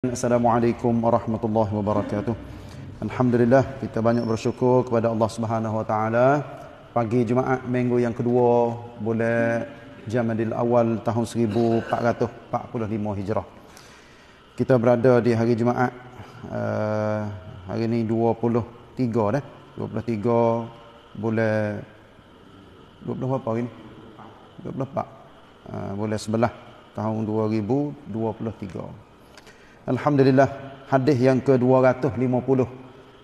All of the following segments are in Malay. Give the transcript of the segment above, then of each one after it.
Assalamualaikum warahmatullahi wabarakatuh. Alhamdulillah kita banyak bersyukur kepada Allah Subhanahu wa taala. Pagi Jumaat minggu yang kedua bulan Jamadil Awal tahun 1445 Hijrah. Kita berada di hari Jumaat uh, hari ini 23 dah. 23 bulan 20 apa hari ni? 24. Uh, eh, bulan sebelah tahun 2023. Alhamdulillah hadis yang ke-250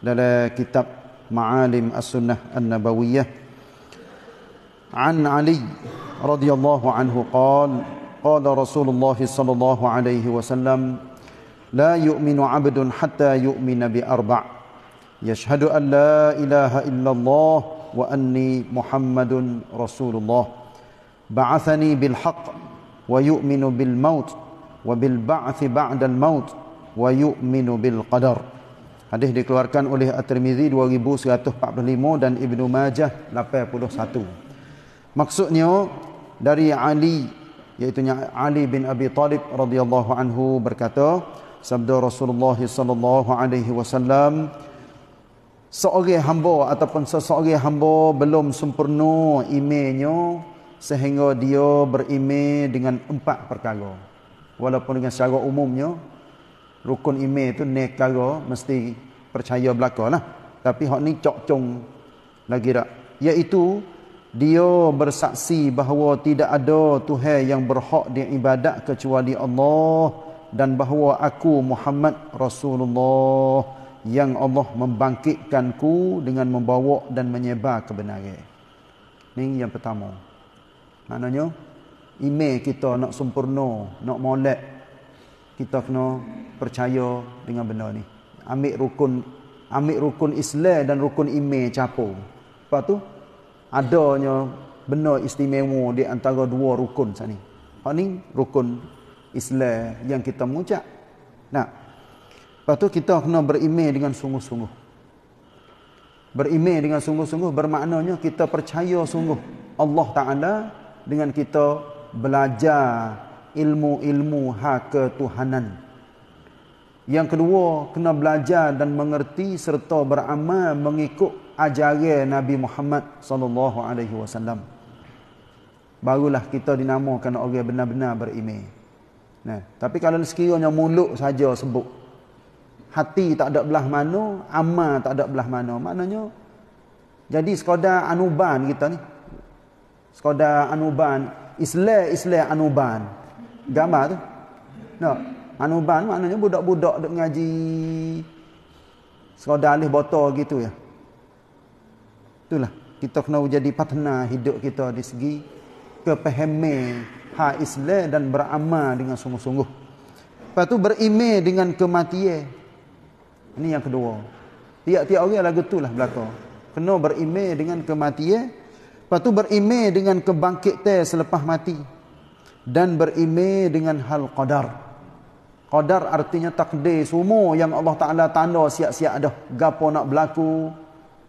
dalam kitab Ma'alim As-Sunnah An-Nabawiyah An Ali radhiyallahu anhu qala qala Rasulullah sallallahu alaihi wasallam la yu'minu 'abdun hatta yu'mina bi arba' yashhadu an la ilaha illallah wa anni Muhammadun Rasulullah ba'athani bil haqq wa yu'minu bil maut wabil ba'thi ba'dal maut wa yu'minu bil qadar. Hadis dikeluarkan oleh At-Tirmizi 2145 dan Ibn Majah 81. Maksudnya dari Ali iaitu Ali bin Abi Talib radhiyallahu anhu berkata sabda Rasulullah sallallahu alaihi wasallam seorang hamba ataupun seseorang hamba belum sempurna imannya sehingga dia berime dengan empat perkara walaupun dengan secara umumnya rukun iman itu negara mesti percaya belakalah tapi hak ni cok-cong lagi dak iaitu dia bersaksi bahawa tidak ada tuhan yang berhak diibadat kecuali Allah dan bahawa aku Muhammad Rasulullah yang Allah membangkitkanku dengan membawa dan menyebar kebenaran. Ini yang pertama. Maknanya Ime kita nak sempurna, nak molek. Kita kena percaya dengan benda ni. Ambil rukun ambil rukun Islam dan rukun ime capo. Lepas tu, adanya benda istimewa di antara dua rukun sini. Hak ni rukun Islam yang kita mengucap. Nah. Lepas tu kita kena berime dengan sungguh-sungguh. Berime dengan sungguh-sungguh bermaknanya kita percaya sungguh Allah Taala dengan kita belajar ilmu-ilmu hak ketuhanan. Yang kedua, kena belajar dan mengerti serta beramal mengikut ajaran Nabi Muhammad sallallahu alaihi wasallam. Barulah kita dinamakan orang yang benar-benar beriman. Nah, tapi kalau sekiranya mulut saja sebut hati tak ada belah mana, amal tak ada belah mana, maknanya jadi sekadar anuban kita ni. Sekadar anuban Islah Islah Anuban. Gambar tu. No. Anuban maknanya budak-budak duk ngaji sekadar alih botol gitu ya. Itulah kita kena jadi patna hidup kita di segi kepahami ha Islah dan beramal dengan sungguh-sungguh. Lepas tu berime dengan kematian. Ini yang kedua. Tiap-tiap orang lagu tulah belaka. Kena berime dengan kematian Lepas tu berime dengan kebangkitan selepas mati. Dan berime dengan hal qadar. Qadar artinya takdir semua yang Allah Ta'ala tanda siap-siap ada. Gapa nak berlaku,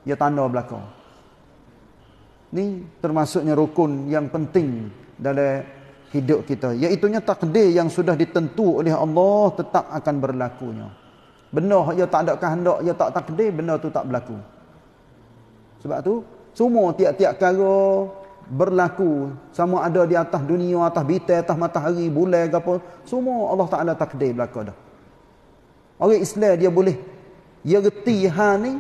ya tanda berlaku. Ini termasuknya rukun yang penting dalam hidup kita. Iaitunya takdir yang sudah ditentu oleh Allah tetap akan berlakunya. Benar, ia tak ada kehendak, ia tak takdir, benar tu tak berlaku. Sebab tu semua tiap-tiap kara berlaku. Sama ada di atas dunia, atas bitai, atas matahari, bulan ke apa. Semua Allah Ta'ala takdir berlaku dah. Orang Islam dia boleh. Dia reti hal ni,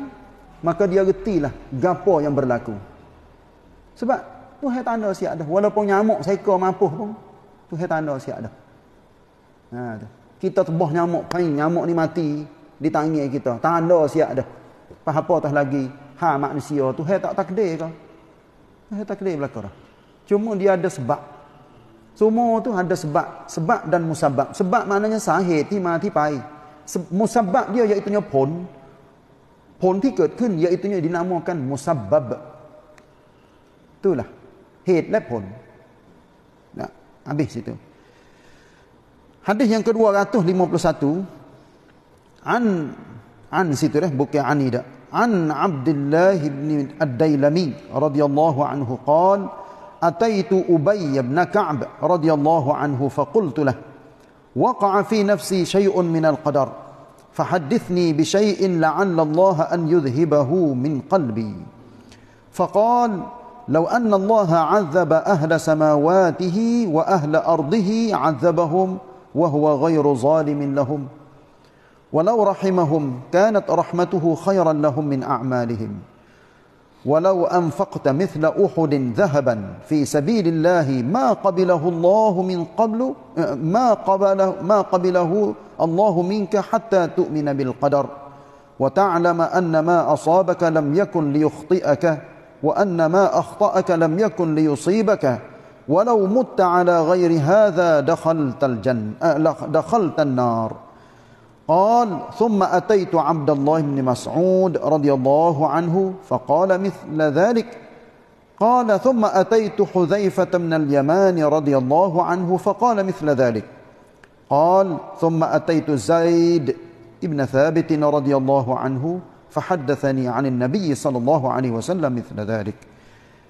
maka dia reti lah gapo yang berlaku. Sebab tu hai tanda siap dah. Walaupun nyamuk seka mampuh pun, tu hai tanda siap dah. Ha, tu. Kita tebah nyamuk, pain nyamuk ni mati di tangan kita. Tanda siap dah. Apa-apa tak lagi ha manusia tu hai tak takdir ke hai takdir belaka dah cuma dia ada sebab semua tu ada sebab sebab dan musabab sebab maknanya sahih ti mati pai musabab dia iaitu nya pon pon ti ketun iaitu nya dinamakan musabab itulah hit dan lah pon nah habis situ hadis yang ke-251 an an situ dah bukan anida عن عبد الله بن الديلمي رضي الله عنه قال أتيت أبي بن كعب رضي الله عنه فقلت له وقع في نفسي شيء من القدر فحدثني بشيء لعل الله أن يذهبه من قلبي فقال لو أن الله عذب أهل سماواته وأهل أرضه عذبهم وهو غير ظالم لهم ولو رحمهم كانت رحمته خيرا لهم من أعمالهم ولو أنفقت مثل أحد ذهبا في سبيل الله ما قبله الله من قبل آه، ما قبله, ما قبله الله منك حتى تؤمن بالقدر وتعلم أن ما أصابك لم يكن ليخطئك وأن ما أخطأك لم يكن ليصيبك ولو مت على غير هذا دخلت, الجن آه، دخلت النار قال ثم أتيت عبد الله بن مسعود رضي الله عنه فقال مثل ذلك قال ثم أتيت حذيفة من اليمان رضي الله عنه فقال مثل ذلك قال ثم أتيت زيد ابن ثابت رضي الله عنه فحدثني عن النبي صلى sallallahu alaihi wasallam mithla dhalik.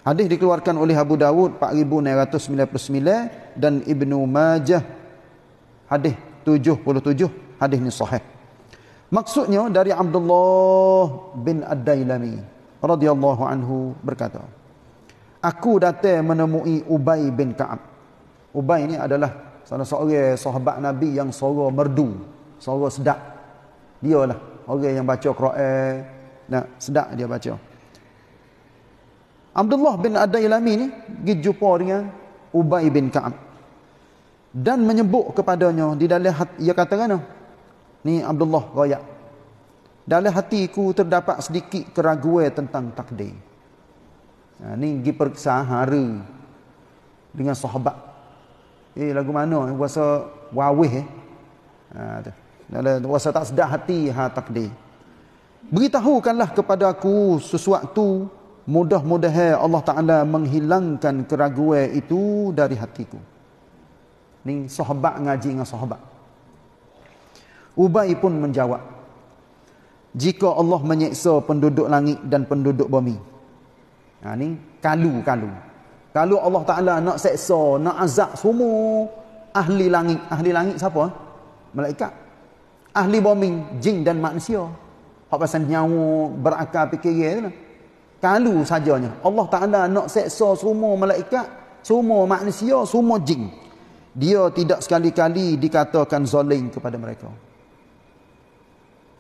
Hadis dikeluarkan oleh Abu Dawud 4999 dan Ibnu Majah hadis 77 Hadis ini sahih. Maksudnya dari Abdullah bin Ad-Dailami radhiyallahu anhu berkata, "Aku datang menemui Ubay bin Ka'ab." Ubay ini adalah salah seorang sahabat Nabi yang suara merdu, suara sedap. Dialah orang yang baca Quran, nak sedap dia baca. Abdullah bin Ad-Dailami ni pergi jumpa dengan Ubay bin Ka'ab dan menyebut kepadanya di dalam hati, ia katakan. Ni Abdullah royak. Dalam hatiku terdapat sedikit keraguan tentang takdir. Ha, ni pergi periksa hari dengan sahabat. Eh lagu mana? Kuasa eh, wawih eh. Ha, tu. Dalam kuasa tak sedah hati ha takdir. Beritahukanlah kepada aku sesuatu mudah-mudahan Allah Ta'ala menghilangkan keraguan itu dari hatiku. Ini sahabat ngaji dengan sahabat. Ubay pun menjawab, jika Allah menyeksa penduduk langit dan penduduk bumi. Ha, ini kalu-kalu. Kalau Allah Ta'ala nak seksa, nak azab semua ahli langit. Ahli langit siapa? Malaikat. Ahli bumi, jin dan manusia. Hak pasal nyawa, berakar, fikir. Ya, kalu sajanya. Allah Ta'ala nak seksa semua malaikat, semua manusia, semua jin. Dia tidak sekali-kali dikatakan zalim kepada Mereka.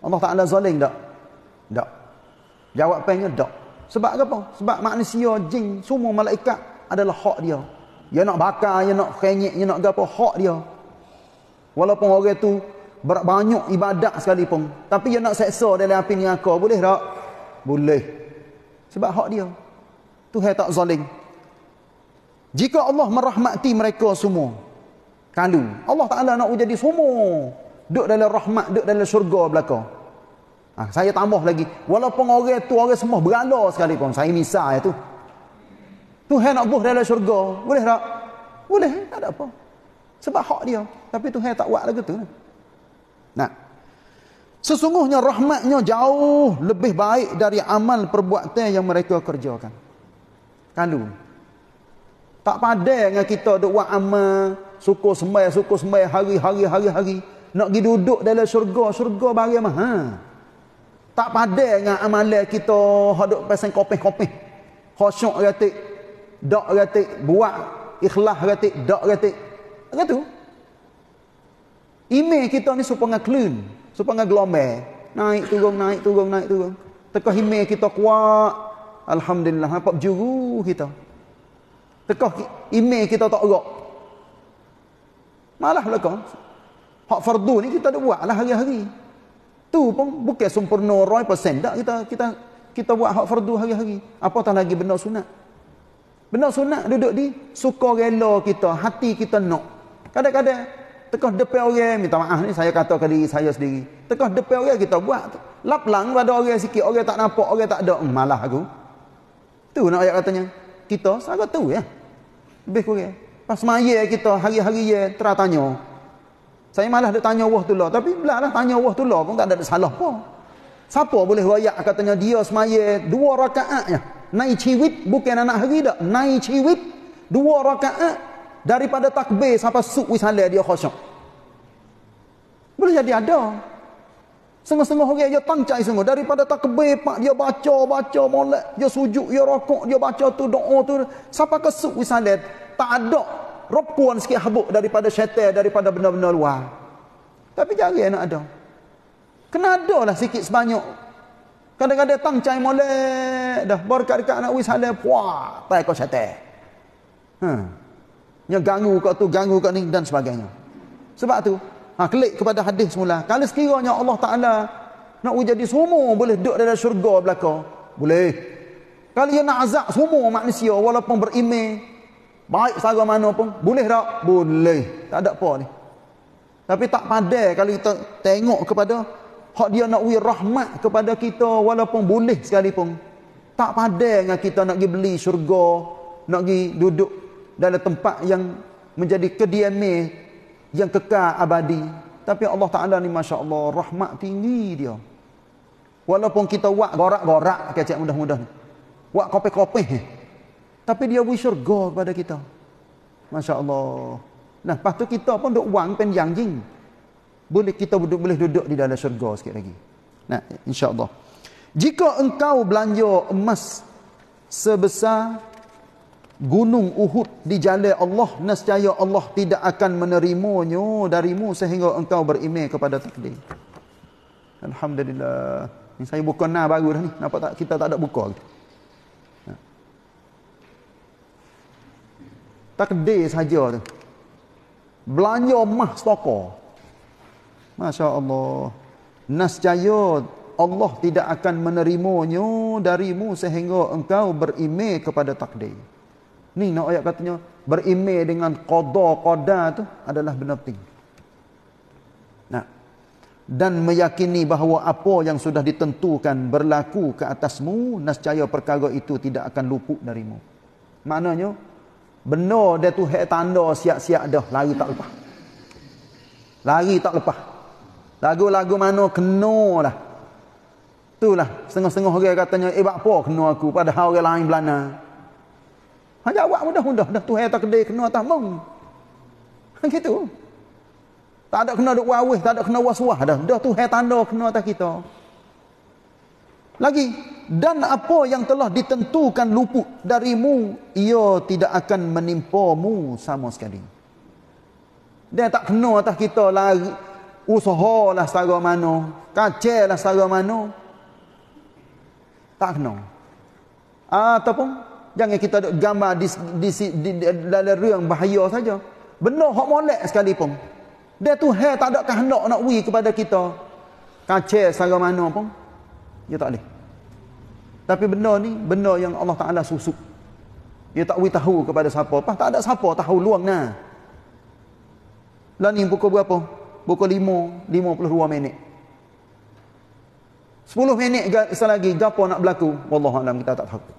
Allah Ta'ala zalim tak? Tak. Jawapannya tak. Sebab apa? Sebab manusia, jin, semua malaikat adalah hak dia. Dia nak bakar, dia nak kenyik, dia nak apa, hak dia. Walaupun orang itu banyak ibadat sekalipun. Tapi dia nak seksa dalam api ni aku. Boleh tak? Boleh. Sebab hak dia. Tuhan tak zalim. Jika Allah merahmati mereka semua. Kalau Allah Ta'ala nak jadi semua. Duduk dalam rahmat, duduk dalam syurga belakang. Ha, saya tambah lagi. Walaupun orang tu, orang semua beranda sekalipun. Saya misal itu, ya tu. Tuhan nak buh dalam syurga. Boleh tak? Boleh. Eh? Tak ada apa. Sebab hak dia. Tapi Tuhan tak buat lagi tu. Nah. Sesungguhnya rahmatnya jauh lebih baik dari amal perbuatan yang mereka kerjakan. Kalau. Tak padah dengan kita duk buat amal. Suka sembah, suka sembah hari-hari-hari-hari. Nak pergi duduk dalam syurga. Syurga bagaimana? mahal. Ha tak padai dengan amalan kita hodok pasang kopi-kopi, khusyuk ratik dak ratik buat ikhlas ratik dak ratik macam tu ime kita ni supaya dengan clean supaya dengan glomer naik turun naik turun naik turun teka ime kita kuat alhamdulillah nampak juru kita teka ime kita tak rok malah belakang hak fardu ni kita dah buat lah hari-hari Tu pun bukan sempurna 100% tak kita kita kita buat hak fardu hari-hari. Apatah lagi benda sunat. Benda sunat duduk di suka rela kita, hati kita nak. Kadang-kadang tekah depan orang minta maaf ni saya kata kali saya sendiri. Tekah depan orang kita buat tu. Laplang pada orang sikit, orang tak nampak, orang tak ada, hmm, malah aku. Tu nak ayat katanya. Kita sangat tu ya. Lebih kurang. Pas maya kita hari-hari ya teratanya. Saya malah nak tanya Allah lah, Tapi belaklah tanya Allah lah, pun tak ada salah apa. Siapa boleh rakyat katanya dia semaya dua rakaatnya. Naik ciwit bukan anak hari tak. Naik ciwit dua rakaat daripada takbir sampai suk wisala dia khosyok. Boleh jadi ada. Sengah-sengah orang dia tangcai semua. Daripada takbir pak dia baca, baca, molek. Dia sujuk, dia rokok, dia baca tu, doa tu. Siapa ke suk Tak ada Repuan sikit habuk daripada syaitan, daripada benda-benda luar. Tapi jari nak ada. Kena ada lah sikit sebanyak. Kadang-kadang tang cai molek dah. Baru dekat-dekat anak wis halal. Puah. Tak kau syaitan. Hmm. Yang ganggu kau tu, ganggu kau ni dan sebagainya. Sebab tu. Ha, klik kepada hadis semula. Kalau sekiranya Allah Ta'ala nak jadi semua boleh duduk dalam syurga belakang. Boleh. Kalau dia nak azab semua manusia walaupun berimeh Baik sara mana pun boleh tak? Boleh. Tak ada apa ni. Tapi tak padah kalau kita tengok kepada hak dia nak wir rahmat kepada kita walaupun boleh sekalipun. Tak padai dengan kita nak pergi beli syurga, nak pergi duduk dalam tempat yang menjadi kediaman yang kekal abadi. Tapi Allah Taala ni masya-Allah rahmat tinggi dia. Walaupun kita buat gorak-gorak kecek mudah-mudah ni. Buat kopi-kopi tapi dia beri syurga kepada kita. Masya Allah. Nah, lepas tu kita pun duduk wang penjang jing. Boleh kita duduk, boleh duduk di dalam syurga sikit lagi. Nah, insya Allah. Jika engkau belanja emas sebesar gunung Uhud di jalan Allah, nescaya Allah tidak akan menerimanya darimu sehingga engkau berimeh kepada takdir. Alhamdulillah. Ini saya buka nah baru dah ni. Nampak tak? Kita tak ada buka. Gitu. takdir saja tu. Belanja mah stoko. Masya Allah. Nasjaya Allah tidak akan menerimonyo darimu sehingga engkau berime kepada takdir. Ni nak ayat katanya, berime dengan qada qada tu adalah benar penting. Nah. Dan meyakini bahawa apa yang sudah ditentukan berlaku ke atasmu, nascaya perkara itu tidak akan luput darimu. Maknanya, Benar dia tu hak tanda siap-siap dah lari tak lepas. Lari tak lepas. Lagu-lagu mana kena lah. Itulah setengah-setengah orang katanya eh apa kena aku padahal orang lain belana. Ha jawab mudah-mudah dah Tuhan tak kedai kena atas mung. Kan gitu. Tak ada kena duk wawih, tak ada kena waswah dah. Dah Tuhan tanda kena atas kita. Lagi, dan apa yang telah ditentukan luput darimu ia tidak akan menimpamu sama sekali dia tak kena atas kita lari usaha lah secara mana kacil lah mana tak kena ataupun jangan kita duk gambar di, di, di, di, di, dalam ruang bahaya saja benar hak molek pun dia tu hai tak ada kehendak nak wui kepada kita kacil secara mana pun dia tak boleh tapi benda ni, benda yang Allah Ta'ala susuk. Dia tak boleh tahu kepada siapa. Pas tak ada siapa tahu luang Nah, Lah ni pukul berapa? Pukul lima, lima puluh dua minit. Sepuluh minit lagi gapo nak berlaku? alam kita tak tahu. Apa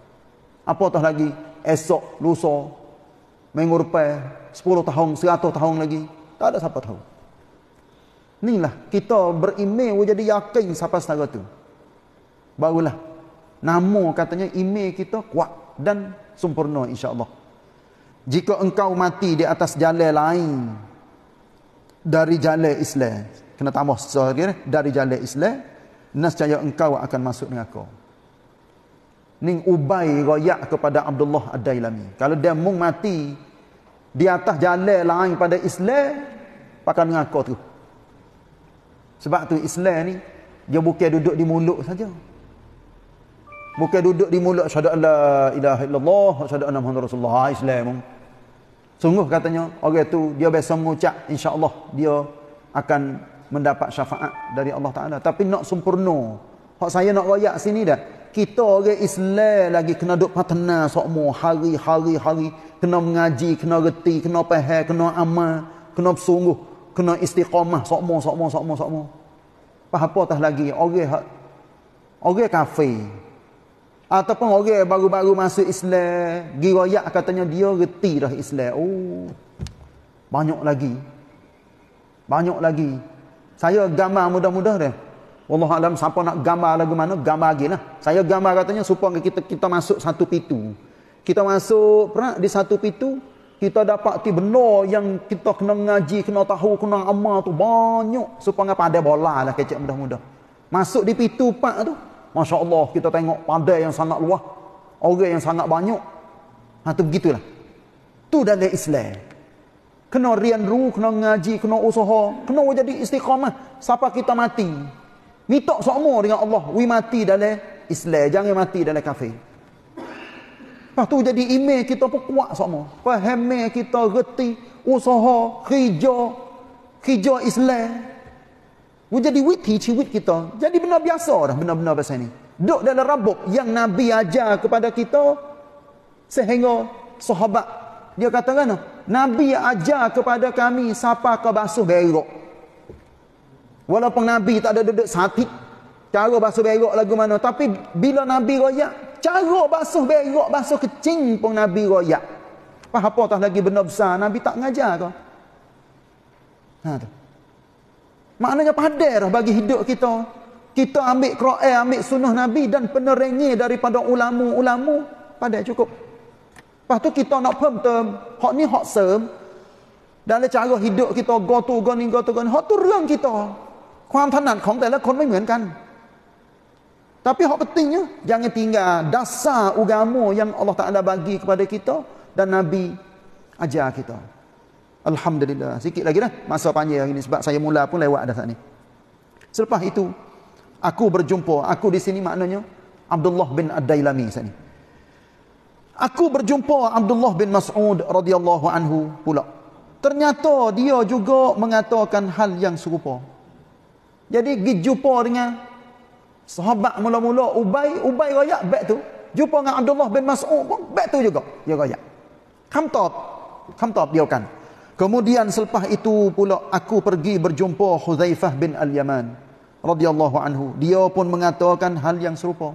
Apatah lagi, esok, lusa, minggu rupai, sepuluh tahun, seratus tahun lagi. Tak ada siapa tahu. Inilah, kita berimeh, jadi yakin siapa setara tu. Barulah Namo katanya ime kita kuat dan sempurna insya-Allah. Jika engkau mati di atas jalan lain dari jalan Islam, kena tambah sekali eh? dari jalan Islam, nescaya engkau akan masuk neraka. Ning ubai royak kepada Abdullah Ad-Dailami. Kalau dia mung mati di atas jalan lain pada Islam, pakai neraka tu. Sebab tu Islam ni dia bukan duduk di mulut saja. Bukan duduk di mulut syahadat la ilaha illallah syahadat anna muhammad rasulullah ha, islam. Sungguh katanya orang itu dia biasa mengucap insyaAllah dia akan mendapat syafaat dari Allah Ta'ala. Tapi nak sempurna. Hak saya nak rakyat sini dah. Kita orang Islam lagi kena duduk patna sokmo hari-hari-hari. Kena mengaji, kena reti, kena pahal, kena amal, kena sungguh, kena istiqamah sokmo, sokmo, sokmo, sokmo. Apa-apa tak lagi. Orang, orang kafir. Ataupun orang okay, baru-baru masuk Islam, giroyak katanya dia reti dah Islam. Oh. Banyak lagi. Banyak lagi. Saya gambar mudah-mudah dia. Allah alam siapa nak gambar lagi mana, gambar lagi lah. Saya gambar katanya supaya kita kita masuk satu pintu. Kita masuk pernah di satu pintu, kita dapat ti benar yang kita kena ngaji, kena tahu, kena amal tu banyak supaya pada bola lah kecek mudah-mudah. Masuk di pintu pak tu, Masya Allah kita tengok pada yang sangat luah, Orang yang sangat banyak. Ha, tu begitulah. Tu dalam Islam. Kena rian ru, kena ngaji, kena usaha. Kena jadi istiqamah. Sapa kita mati. Minta semua dengan Allah. We mati dalam Islam. Jangan mati dalam kafe. Lepas tu jadi ime kita pun kuat semua. pahamnya kita reti. Usaha, hijau. Hijau Islam. Dia jadi witi ciwit kita. Jadi benar biasa dah benar-benar pasal ni. Duk dalam rabuk yang Nabi ajar kepada kita. Sehingga sahabat. Dia kata kan, Nabi ajar kepada kami siapa kau basuh berok. Walaupun Nabi tak ada duduk sehati. Cara basuh berok lagu mana. Tapi bila Nabi royak, cara basuh berok, basuh kecing pun Nabi royak. Apa-apa tak lagi benar besar, Nabi tak ngajar kau. Nah, ha, tu. Maknanya padar bagi hidup kita. Kita ambil Quran, ambil sunnah Nabi dan penerengi daripada ulama-ulama. Padar cukup. Lepas tu kita nak firm term. Hak ni hak serm. Dalam cara hidup kita, go to, go ni, go to, go ni. Hak tu reng kita. Kuam tanat kong tak lah, kong main kan. Tapi hak pentingnya, jangan tinggal dasar agama yang Allah Ta'ala bagi kepada kita dan Nabi ajar kita. Alhamdulillah. Sikit lagi dah. Masa panjang ini sebab saya mula pun lewat dah saat ni. Selepas itu, aku berjumpa. Aku di sini maknanya Abdullah bin Ad-Dailami saat ni. Aku berjumpa Abdullah bin Mas'ud radhiyallahu anhu pula. Ternyata dia juga mengatakan hal yang serupa. Jadi pergi jumpa dengan sahabat mula-mula Ubay, Ubay raya baik tu. Jumpa dengan Abdullah bin Mas'ud pun baik tu juga. Dia raya. Kamtab, kamtab dia kan. Kemudian selepas itu pula aku pergi berjumpa Huzaifah bin Al-Yaman radhiyallahu anhu. Dia pun mengatakan hal yang serupa.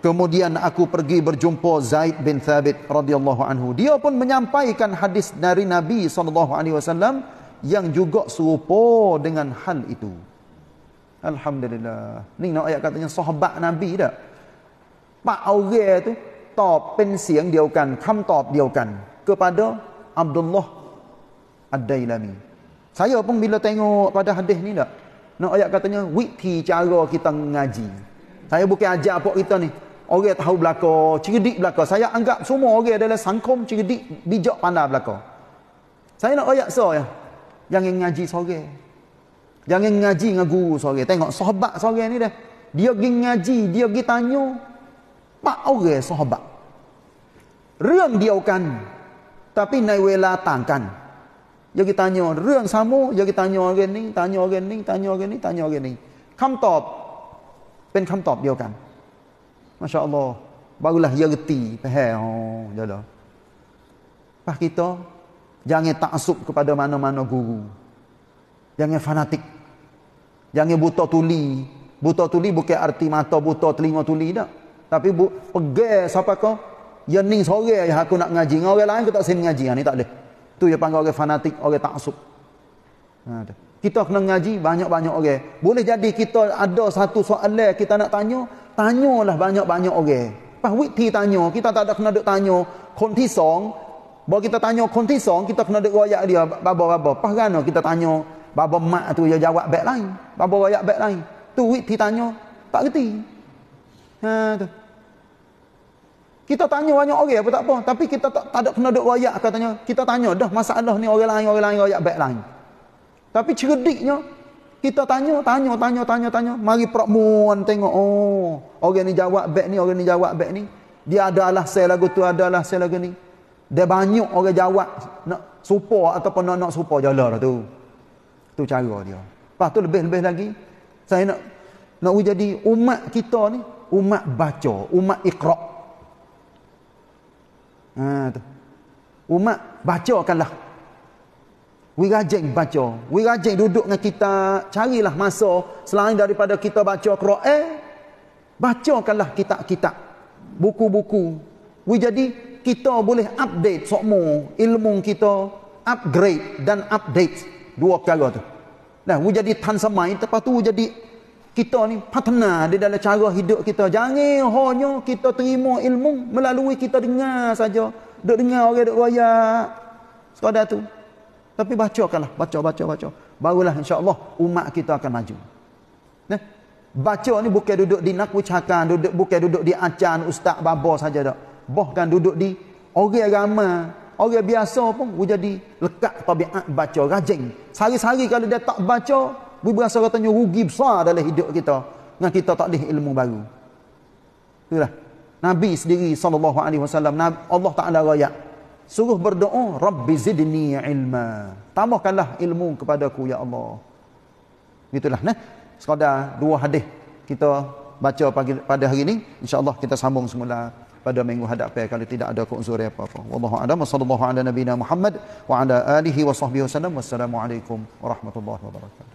Kemudian aku pergi berjumpa Zaid bin Thabit radhiyallahu anhu. Dia pun menyampaikan hadis dari Nabi sallallahu alaihi wasallam yang juga serupa dengan hal itu. Alhamdulillah. Ni nak ayat katanya sahabat Nabi dah. Pak orang tu top pensiang dia kan, kam top dia kan kepada Abdullah Ad-Dailami. Saya pun bila tengok pada hadis ni tak? Nak ayat katanya, witi cara kita ngaji. Saya bukan ajar apa kita ni. Orang tahu belaka, cerdik belaka. Saya anggap semua orang adalah sangkom, cerdik, bijak, pandai belaka. Saya nak ayat so ya. Jangan ngaji sore. Jangan ngaji dengan guru sore. Tengok sahabat sore ni dah. Dia pergi ngaji, dia pergi tanya. Pak orang sahabat. Rang dia akan tapi ในเวลาต่างกันอยากถามเรื่องสามูอยากถามเรื่องนี้ถามเรื่องนี้ถามเรื่องนี้ถามเรื่องนี้คำตอบเป็นคำตอบเดียวกันมาชาอัลลอฮ์บางทีเราอยากตีไปแห่เขาเดี๋ยวๆพักกี่ตัวอย่างเงี้ยตั้งสุบ kepada mana mana guru อย่างเงี้ย fanatik อย่างเงี้ย buta tuli buta tuli bukan arti mata buta telinga tuli dah tapi bu pegel siapa kau yang ni sore ya aku nak ngaji. Dengan orang lain aku tak sini ngaji. Ha, ni tak boleh. Tu dia panggil orang fanatik, orang taksub. Ha, kita kena ngaji banyak-banyak orang. Boleh jadi kita ada satu soalan kita nak tanya. Tanyalah banyak-banyak orang. Pas witi tanya, kita tak ada kena duk tanya. Konti song. Bawa kita tanya konti song, kita kena duk royak dia. Baba-baba. Pas kan kita tanya. Baba mak tu dia jawab back lain. Baba royak back lain. Tu witi tanya. Tak kerti. Ha, tu. Kita tanya banyak orang apa tak apa. Tapi kita tak, tak ada kena duduk royak katanya. Kita tanya dah masalah ni orang lain, orang lain, royak baik lain. Tapi cerdiknya, kita tanya, tanya, tanya, tanya, tanya. Mari perakmuan tengok. Oh, orang ni jawab baik ni, orang ni jawab baik ni. Dia ada alah saya lagu tu, ada alah saya lagu ni. Dia banyak orang jawab. Nak support ataupun nak, nak support jalan lah tu. Tu cara dia. Lepas tu lebih-lebih lagi. Saya nak nak jadi umat kita ni. Umat baca. Umat ikhraq. Ha, tu. Umat baca akanlah. Wirajeng baca. Wirajeng duduk dengan kita. Carilah masa selain daripada kita baca Quran. Eh, baca akanlah kitab-kitab. Buku-buku. We jadi kita boleh update semua ilmu kita. Upgrade dan update. Dua perkara tu. Nah, we jadi tan samai. Lepas tu we jadi kita ni partner di dalam cara hidup kita. Jangan hanya kita terima ilmu melalui kita dengar saja. Duk dengar orang duk royak. Sekadar tu. Tapi bacakanlah, baca baca baca. Barulah insyaallah umat kita akan maju. Nah. Baca ni bukan duduk di nak ucapkan, duduk bukan duduk di acan ustaz babo saja dak. Bahkan duduk di orang ramai, orang biasa pun jadi lekat tabiat baca rajin. Sari-sari kalau dia tak baca, Bui berasa katanya rugi besar dalam hidup kita dengan kita tak leh ilmu baru. Itulah. Nabi sendiri sallallahu alaihi wasallam Allah Taala raya suruh berdoa rabbi zidni ilma. Tambahkanlah ilmu kepadaku ya Allah. Itulah nah. Sekadar dua hadis kita baca pagi, pada hari ini insyaallah kita sambung semula pada minggu hadapan kalau tidak ada keuzuran apa-apa. Wallahu a'lam. Sallallahu ala nabiyina Muhammad wa ala alihi wa sahbihi wasallam. Wassalamualaikum warahmatullahi wabarakatuh.